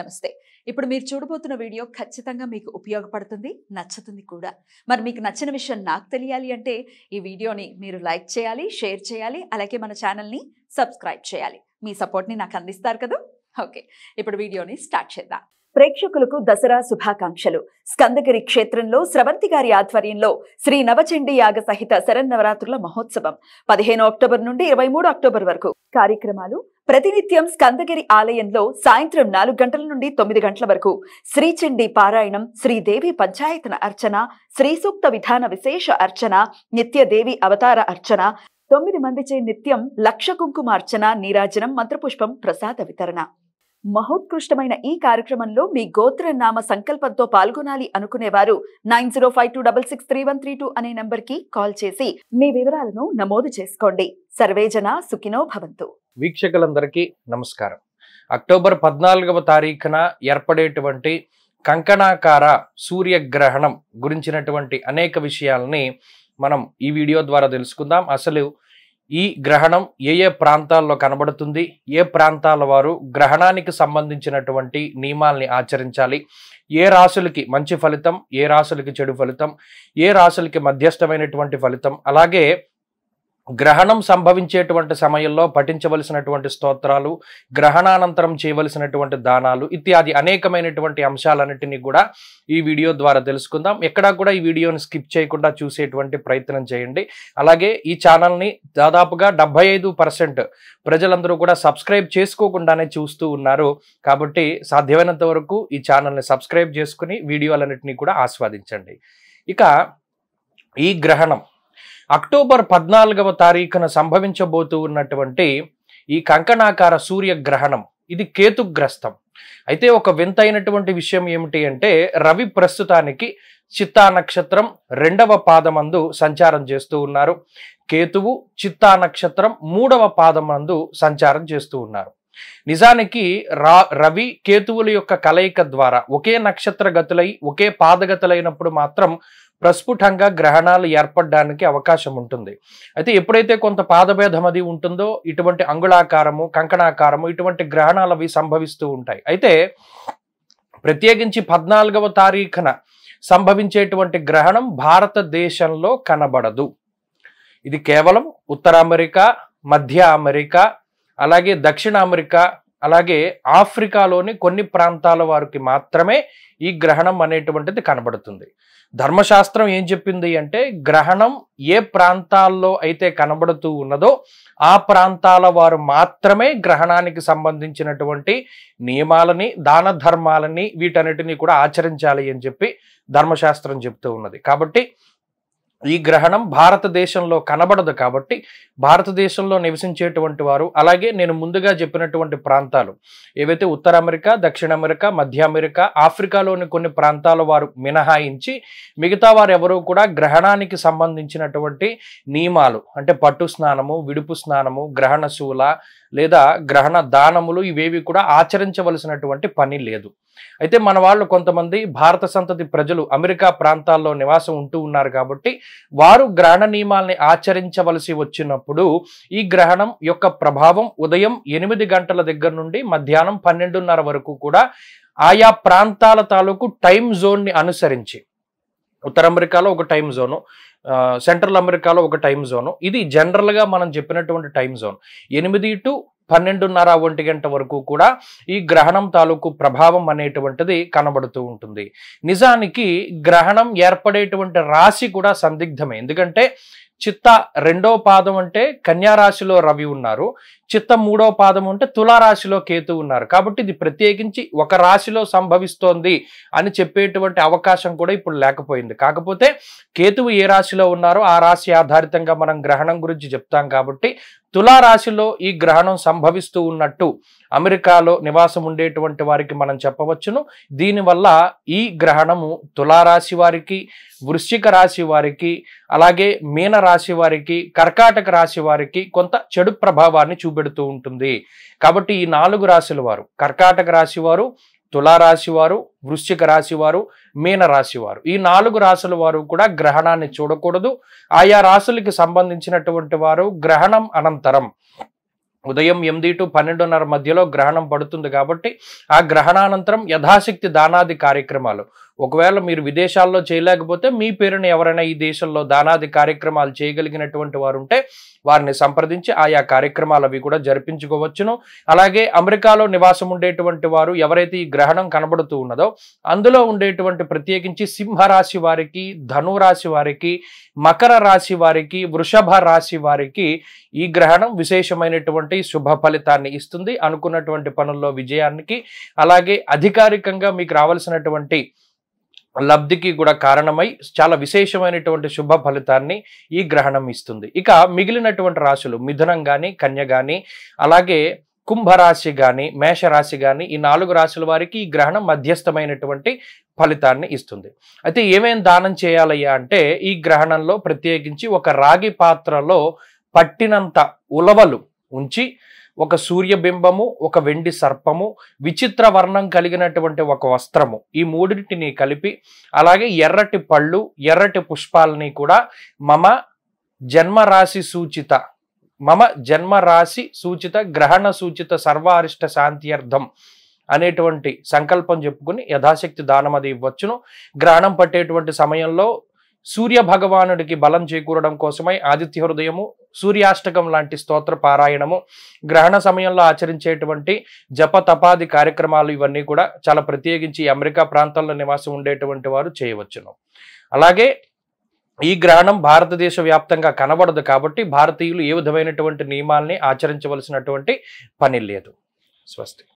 నమస్తే ఇప్పుడు మీరు చూడబోతున్న వీడియో ఖచ్చితంగా మీకు ఉపయోగపడుతుంది నచ్చుతుంది కూడా మరి మీకు నచ్చిన విషయం నాకు తెలియాలి అంటే ఈ వీడియోని మీరు లైక్ చేయాలి షేర్ చేయాలి అలాగే మన ఛానల్ని సబ్స్క్రైబ్ చేయాలి మీ సపోర్ట్ని నాకు అందిస్తారు కదా ఓకే ఇప్పుడు వీడియోని స్టార్ట్ చేద్దాం ప్రేక్షకులకు దసరా శుభాకాంక్షలు స్కందగిరి క్షేత్రంలో స్రవంతి గారి ఆధ్వర్యంలో శ్రీ నవచండి యాగ సహిత శరన్నవరాత్రుల మహోత్సవం పదిహేను అక్టోబర్ నుండి ఇరవై అక్టోబర్ వరకు కార్యక్రమాలు ప్రతినిత్యం స్కందగిరి ఆలయంలో సాయంత్రం నాలుగు గంటల నుండి తొమ్మిది గంటల వరకు శ్రీచండి పారాయణం శ్రీదేవి పంచాయతన అర్చన శ్రీసూక్త విధాన విశేష అర్చన నిత్యదేవి అవతార అర్చన తొమ్మిది మందిచే నిత్యం లక్ష కుంకుమార్చన నీరాజనం మంత్రపుష్పం ప్రసాద వితరణ మహోత్కృష్టమైన ఈ కార్యక్రమంలో మీ గోత్ర నామ సంకల్పంతో పాల్గొనాలి అనుకునేవారు nine zero five two double six three one three two అనే నంబర్కి కాల్ చేసి మీ వివరాలను నమోదు చేసుకోండి సర్వేజన సుఖినో భవంతు వీక్షకులందరికీ నమస్కారం అక్టోబర్ పద్నాలుగవ తారీఖున ఏర్పడేటువంటి కంకణాకార సూర్యగ్రహణం గురించినటువంటి అనేక విషయాల్ని మనం ఈ వీడియో ద్వారా తెలుసుకుందాం అసలు ఈ గ్రహణం ఏ ఏ ప్రాంతాల్లో కనబడుతుంది ఏ ప్రాంతాల వారు గ్రహణానికి సంబంధించినటువంటి నియమాల్ని ఆచరించాలి ఏ రాశులకి మంచి ఫలితం ఏ రాశులకి చెడు ఫలితం ఏ రాశులకి మధ్యస్థమైనటువంటి ఫలితం అలాగే గ్రహణం సంభవించేటువంటి సమయంలో పఠించవలసినటువంటి స్తోత్రాలు గ్రహణానంతరం చేయవలసినటువంటి దానాలు ఇత్యాది అనేకమైనటువంటి అంశాలన్నింటినీ కూడా ఈ వీడియో ద్వారా తెలుసుకుందాం ఎక్కడా కూడా ఈ వీడియోని స్కిప్ చేయకుండా చూసేటువంటి ప్రయత్నం చేయండి అలాగే ఈ ఛానల్ని దాదాపుగా డెబ్బై ప్రజలందరూ కూడా సబ్స్క్రైబ్ చేసుకోకుండానే చూస్తూ ఉన్నారు కాబట్టి సాధ్యమైనంత వరకు ఈ ఛానల్ని సబ్స్క్రైబ్ చేసుకుని వీడియోలన్నింటినీ కూడా ఆస్వాదించండి ఇక ఈ గ్రహణం అక్టోబర్ పద్నాలుగవ తారీఖున సంభవించబోతూ ఉన్నటువంటి ఈ కంకణాకార సూర్యగ్రహణం ఇది కేతుగ్రస్తం అయితే ఒక వింతైనటువంటి విషయం ఏమిటి అంటే రవి ప్రస్తుతానికి చిత్తా నక్షత్రం రెండవ పాదమందు సంచారం చేస్తూ ఉన్నారు కేతువు చిత్తా నక్షత్రం మూడవ పాదమందు సంచారం చేస్తూ ఉన్నారు నిజానికి రా రవి కేతువుల యొక్క కలయిక ద్వారా ఒకే నక్షత్ర గతులై ఒకే పాదగతులైనప్పుడు మాత్రం ప్రస్ఫుటంగా గ్రహణాలు ఏర్పడడానికి అవకాశం ఉంటుంది అయితే ఎప్పుడైతే కొంత పాదభేదం అది ఉంటుందో ఇటువంటి అంగుళాకారము కంకణాకారము ఇటువంటి గ్రహణాలు అవి సంభవిస్తూ ఉంటాయి అయితే ప్రత్యేకించి పద్నాలుగవ తారీఖున సంభవించేటువంటి గ్రహణం భారతదేశంలో కనబడదు ఇది కేవలం ఉత్తర అమెరికా మధ్య అమెరికా అలాగే దక్షిణ అమెరికా అలాగే ఆఫ్రికాలోని కొన్ని ప్రాంతాల వారికి మాత్రమే ఈ గ్రహణం అనేటువంటిది కనబడుతుంది ధర్మశాస్త్రం ఏం చెప్పింది అంటే గ్రహణం ఏ ప్రాంతాల్లో అయితే కనబడుతూ ఉన్నదో ఆ ప్రాంతాల వారు మాత్రమే గ్రహణానికి సంబంధించినటువంటి నియమాలని దాన ధర్మాలని వీటన్నిటినీ కూడా ఆచరించాలి అని చెప్పి ధర్మశాస్త్రం చెప్తూ ఉన్నది కాబట్టి ఈ గ్రహణం భారతదేశంలో కనబడదు కాబట్టి భారతదేశంలో నివసించేటువంటి వారు అలాగే నేను ముందుగా చెప్పినటువంటి ప్రాంతాలు ఏవైతే ఉత్తర అమెరికా దక్షిణ అమెరికా మధ్య అమెరికా ఆఫ్రికాలోని కొన్ని ప్రాంతాల వారు మినహాయించి మిగతా వారు ఎవరూ కూడా గ్రహణానికి సంబంధించినటువంటి నియమాలు అంటే పట్టు స్నానము విడుపు స్నానము గ్రహణ శూల లేదా గ్రహణ దానములు ఇవేవి కూడా ఆచరించవలసినటువంటి పని లేదు అయితే మన వాళ్ళు కొంతమంది భారత సంతతి ప్రజలు అమెరికా ప్రాంతాల్లో నివాసం ఉంటూ ఉన్నారు కాబట్టి వారు గ్రహణ నియమాల్ని ఆచరించవలసి వచ్చినప్పుడు ఈ గ్రహణం యొక్క ప్రభావం ఉదయం ఎనిమిది గంటల దగ్గర నుండి మధ్యాహ్నం పన్నెండున్నర వరకు కూడా ఆయా ప్రాంతాల తాలూకు టైం జోన్ని అనుసరించి ఉత్తర అమెరికాలో ఒక టైం జోను సెంట్రల్ అమెరికాలో ఒక టైం జోన్ ఇది జనరల్గా మనం చెప్పినటువంటి టైం జోన్ ఎనిమిది టు పన్నెండున్నర ఒంటి గంట వరకు కూడా ఈ గ్రహణం తాలూకు ప్రభావం అనేటువంటిది కనబడుతూ ఉంటుంది నిజానికి గ్రహణం ఏర్పడేటువంటి రాశి కూడా సందిగ్ధమే ఎందుకంటే చిత్త రెండో పాదం అంటే కన్యారాశిలో రవి ఉన్నారు చిత్త మూడో పాదం అంటే తులారాశిలో కేతు ఉన్నారు కాబట్టి ఇది ప్రత్యేకించి ఒక రాశిలో సంభవిస్తోంది అని చెప్పేటువంటి అవకాశం కూడా ఇప్పుడు లేకపోయింది కాకపోతే కేతువు ఏ రాశిలో ఉన్నారో ఆ రాశి ఆధారితంగా మనం గ్రహణం గురించి చెప్తాం కాబట్టి తులారాశిలో ఈ గ్రహణం సంభవిస్తూ ఉన్నట్టు అమెరికాలో నివాసం ఉండేటువంటి వారికి మనం చెప్పవచ్చును దీనివల్ల ఈ గ్రహణము తులారాశి వారికి వృశ్చిక రాశి వారికి అలాగే మీన రాశి వారికి కర్కాటక రాశి వారికి కొంత చెడు ప్రభావాన్ని చూపెడుతూ ఉంటుంది కాబట్టి ఈ నాలుగు రాశుల వారు కర్కాటక రాశి వారు తులారాశి వారు వృశ్చిక రాశి వారు మీనరాశి వారు ఈ నాలుగు రాశుల వారు కూడా గ్రహణాన్ని చూడకూడదు ఆయా రాశులకి సంబంధించినటువంటి వారు గ్రహణం అనంతరం ఉదయం ఎనిమిది టు పన్నెండున్నర మధ్యలో గ్రహణం పడుతుంది కాబట్టి ఆ గ్రహణానంతరం యథాశక్తి దానాది కార్యక్రమాలు ఒకవేళ మీరు విదేశాల్లో చేయలేకపోతే మీ పేరుని ఎవరైనా ఈ దేశంలో దానాది కార్యక్రమాలు చేయగలిగినటువంటి వారు ఉంటే వారిని సంప్రదించి ఆయా కార్యక్రమాలు అవి కూడా జరిపించుకోవచ్చును అలాగే అమెరికాలో నివాసం ఉండేటువంటి వారు ఎవరైతే ఈ గ్రహణం కనబడుతూ ఉన్నదో అందులో ఉండేటువంటి ప్రత్యేకించి సింహరాశి వారికి ధనురాశి వారికి మకర రాశి వారికి వృషభ రాశి వారికి ఈ గ్రహణం విశేషమైనటువంటి ఉన్నటువంటి శుభ ఫలితాన్ని ఇస్తుంది అనుకున్నటువంటి పనుల్లో విజయానికి అలాగే అధికారికంగా మీకు రావాల్సినటువంటి లబ్ధికి కూడా కారణమై చాలా విశేషమైనటువంటి శుభ ఫలితాన్ని ఈ గ్రహణం ఇస్తుంది ఇక మిగిలినటువంటి రాశులు మిథునం కానీ కన్య కానీ అలాగే కుంభరాశి కానీ మేషరాశి కానీ ఈ నాలుగు రాశుల వారికి ఈ గ్రహణం మధ్యస్థమైనటువంటి ఫలితాన్ని ఇస్తుంది అయితే ఏమేం దానం చేయాలయ్యా అంటే ఈ గ్రహణంలో ప్రత్యేకించి ఒక రాగి పాత్రలో పట్టినంత ఉలవలు ఉంచి ఒక సూర్యబింబము ఒక వెండి సర్పము విచిత్ర వర్ణం కలిగినటువంటి ఒక వస్త్రము ఈ మూడింటిని కలిపి అలాగే ఎర్రటి పళ్ళు ఎర్రటి పుష్పాలని కూడా మమ జన్మరాశి సూచిత మమ జన్మరాశి సూచిత గ్రహణ సూచిత సర్వారిష్ట అర్థం అనేటువంటి సంకల్పం చెప్పుకుని యథాశక్తి దానం అది ఇవ్వచ్చును గ్రహణం పట్టేటువంటి సమయంలో సూర్య భగవానుడికి బలం చేకూరడం కోసమై ఆదిత్య హృదయము సూర్యాష్టకం లాంటి స్తోత్ర పారాయణము గ్రహణ సమయంలో ఆచరించేటువంటి జప తపాది కార్యక్రమాలు ఇవన్నీ కూడా చాలా ప్రత్యేకించి అమెరికా ప్రాంతాల్లో నివాసం ఉండేటువంటి వారు చేయవచ్చును అలాగే ఈ గ్రహణం భారతదేశ వ్యాప్తంగా కనబడదు కాబట్టి భారతీయులు ఏ విధమైనటువంటి నియమాల్ని ఆచరించవలసినటువంటి పని లేదు స్వస్తి